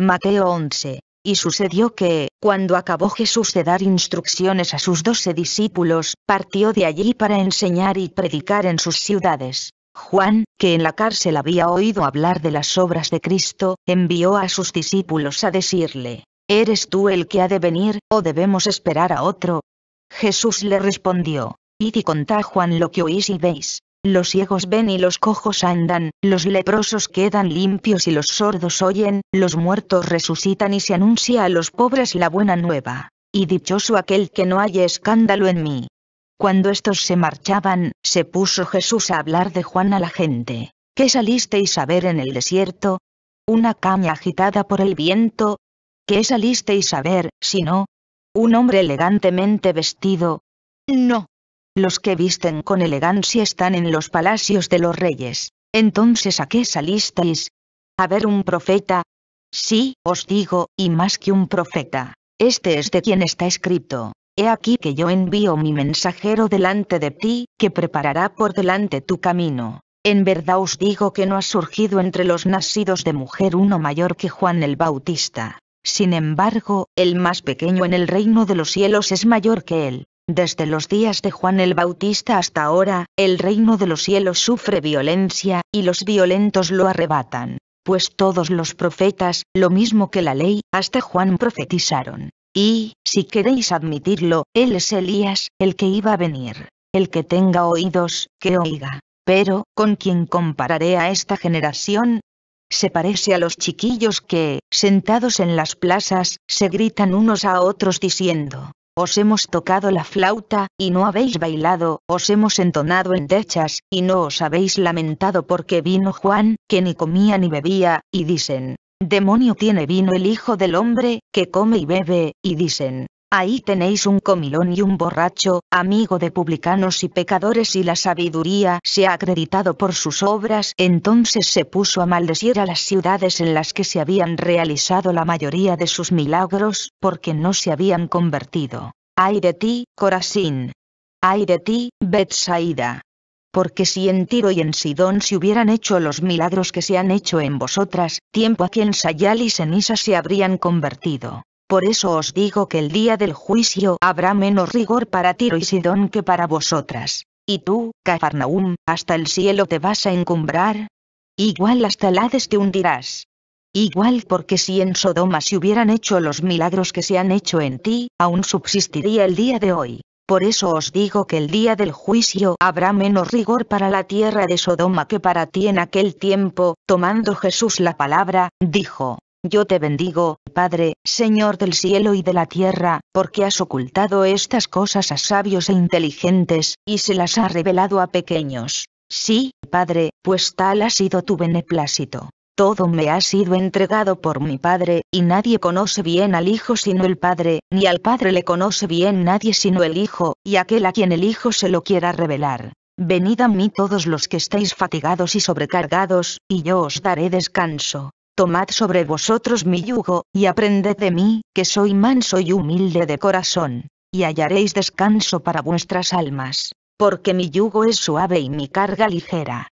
Mateo 11. Y sucedió que, cuando acabó Jesús de dar instrucciones a sus doce discípulos, partió de allí para enseñar y predicar en sus ciudades. Juan, que en la cárcel había oído hablar de las obras de Cristo, envió a sus discípulos a decirle, ¿Eres tú el que ha de venir, o debemos esperar a otro? Jesús le respondió, Id y contad Juan lo que oís y veis los ciegos ven y los cojos andan, los leprosos quedan limpios y los sordos oyen, los muertos resucitan y se anuncia a los pobres la buena nueva. Y dichoso aquel que no haya escándalo en mí. Cuando estos se marchaban, se puso Jesús a hablar de Juan a la gente. ¿Qué salisteis a ver en el desierto? ¿Una caña agitada por el viento? ¿Qué salisteis a ver, si no? ¿Un hombre elegantemente vestido? No, los que visten con elegancia están en los palacios de los reyes. Entonces ¿a qué salisteis? ¿A ver un profeta? Sí, os digo, y más que un profeta. Este es de quien está escrito. He aquí que yo envío mi mensajero delante de ti, que preparará por delante tu camino. En verdad os digo que no ha surgido entre los nacidos de mujer uno mayor que Juan el Bautista. Sin embargo, el más pequeño en el reino de los cielos es mayor que él. Desde los días de Juan el Bautista hasta ahora, el reino de los cielos sufre violencia, y los violentos lo arrebatan. Pues todos los profetas, lo mismo que la ley, hasta Juan profetizaron. Y, si queréis admitirlo, él es Elías, el que iba a venir. El que tenga oídos, que oiga. Pero, ¿con quién compararé a esta generación? Se parece a los chiquillos que, sentados en las plazas, se gritan unos a otros diciendo, os hemos tocado la flauta, y no habéis bailado, os hemos entonado en endechas, y no os habéis lamentado porque vino Juan, que ni comía ni bebía, y dicen, demonio tiene vino el Hijo del Hombre, que come y bebe, y dicen, Ahí tenéis un comilón y un borracho, amigo de publicanos y pecadores y la sabiduría se ha acreditado por sus obras. Entonces se puso a maldecir a las ciudades en las que se habían realizado la mayoría de sus milagros, porque no se habían convertido. ¡Ay de ti, Corazín! ¡Ay de ti, Betsaida! Porque si en Tiro y en Sidón se hubieran hecho los milagros que se han hecho en vosotras, tiempo a quien en Sayal y Senisa se habrían convertido. Por eso os digo que el día del juicio habrá menos rigor para Tiro y Sidón que para vosotras. Y tú, Cafarnaum, hasta el cielo te vas a encumbrar. Igual hasta el Hades te hundirás. Igual porque si en Sodoma se hubieran hecho los milagros que se han hecho en ti, aún subsistiría el día de hoy. Por eso os digo que el día del juicio habrá menos rigor para la tierra de Sodoma que para ti en aquel tiempo, tomando Jesús la palabra, dijo, yo te bendigo, Padre, Señor del cielo y de la tierra, porque has ocultado estas cosas a sabios e inteligentes, y se las ha revelado a pequeños. Sí, Padre, pues tal ha sido tu beneplácito. Todo me ha sido entregado por mi Padre, y nadie conoce bien al Hijo sino el Padre, ni al Padre le conoce bien nadie sino el Hijo, y aquel a quien el Hijo se lo quiera revelar. Venid a mí todos los que estáis fatigados y sobrecargados, y yo os daré descanso. Tomad sobre vosotros mi yugo, y aprended de mí, que soy manso y humilde de corazón, y hallaréis descanso para vuestras almas, porque mi yugo es suave y mi carga ligera.